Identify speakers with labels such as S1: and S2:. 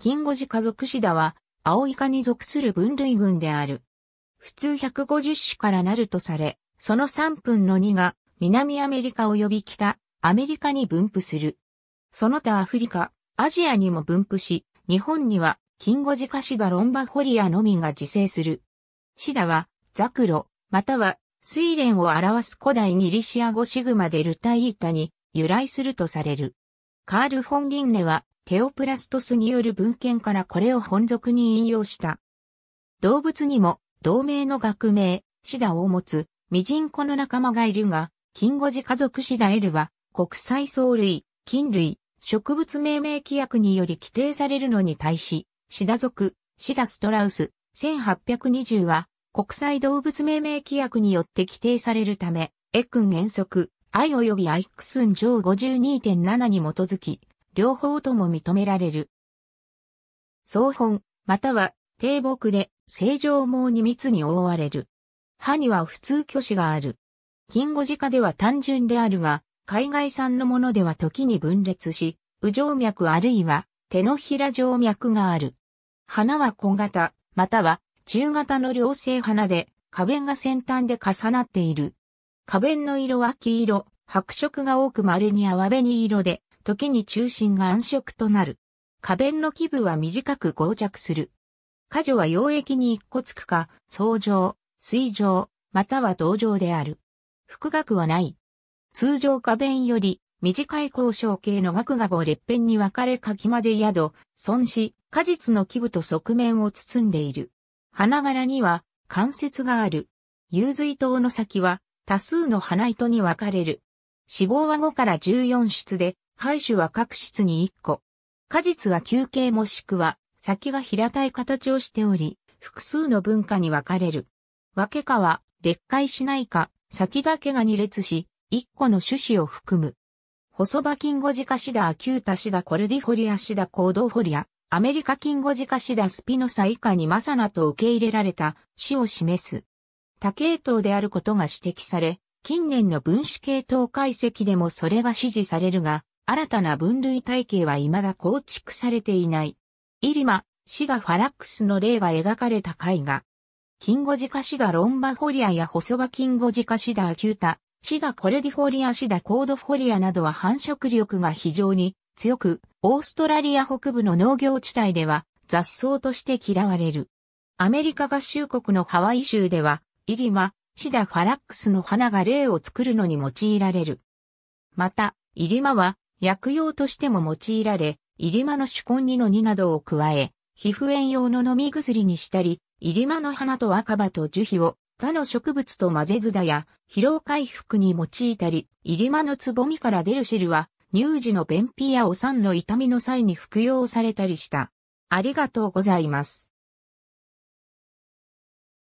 S1: 金ゴジ家族シダは、アオイカに属する分類群である。普通150種からなるとされ、その3分の2が南アメリカ及び北アメリカに分布する。その他アフリカ、アジアにも分布し、日本には金ゴジカシダロンバホリアのみが自生する。シダはザクロ、またはスイレンを表す古代ギリシア語シグマでルタイータに由来するとされる。カール・フォン・リンネはテオプラストスによる文献からこれを本族に引用した。動物にも同名の学名、シダを持つ、ミジンコの仲間がいるが、金ゴジ家族シダエルは、国際藻類、菌類、植物命名規約により規定されるのに対し、シダ族、シダストラウス、1820は、国際動物命名規約によって規定されるため、エクン原則、I 及びイクスン上52.7に基づき、両方とも認められる。総本、または低木で正常毛に密に覆われる。歯には普通虚子がある。金五字化では単純であるが、海外産のものでは時に分裂し、右静脈あるいは手のひら静脈がある。花は小型、または中型の両性花で、花弁が先端で重なっている。花弁の色は黄色、白色が多く丸に淡紅色で、時に中心が暗色となる。花弁の基部は短く膠着する。果樹は溶液に一個つくか、層状、水状、または同状である。複額はない。通常花弁より短い交渉系の額が棒列片に分かれ柿まで宿、損し、果実の基部と側面を包んでいる。花柄には関節がある。有髄筒の先は多数の花糸に分かれる。死亡は5から14室で胚種は各室に1個。果実は球形もしくは、先が平たい形をしており、複数の文化に分かれる。分けかは、裂化しないか、先だけが2列し、1個の種子を含む。細葉キンゴジカシダアキュータシダコルディフォリアシダコードフォリア、アメリカキンゴジカシダスピノサ以下にマサナと受け入れられた種を示す。多系統であることが指摘され、近年の分子系統解析でもそれが支持されるが、新たな分類体系は未だ構築されていない。イリマ、シガファラックスの例が描かれた絵画。キンゴジカシダロンバフォリアや細バキンゴジカシダアキュータ、シダコレディフォリアシダコードフォリアなどは繁殖力が非常に強く、オーストラリア北部の農業地帯では雑草として嫌われる。アメリカ合衆国のハワイ州では、イリマ、シダファラックスの花が例を作るのに用いられる。また、イリマは薬用としても用いられ、入間の手根にの2などを加え、皮膚炎用の飲み薬にしたり、入間の花と赤葉と樹皮を他の植物と混ぜずだや疲労回復に用いたり、入間のつぼみから出る汁は乳児の便秘やお産の痛みの際に服用されたりした。ありがとうございます。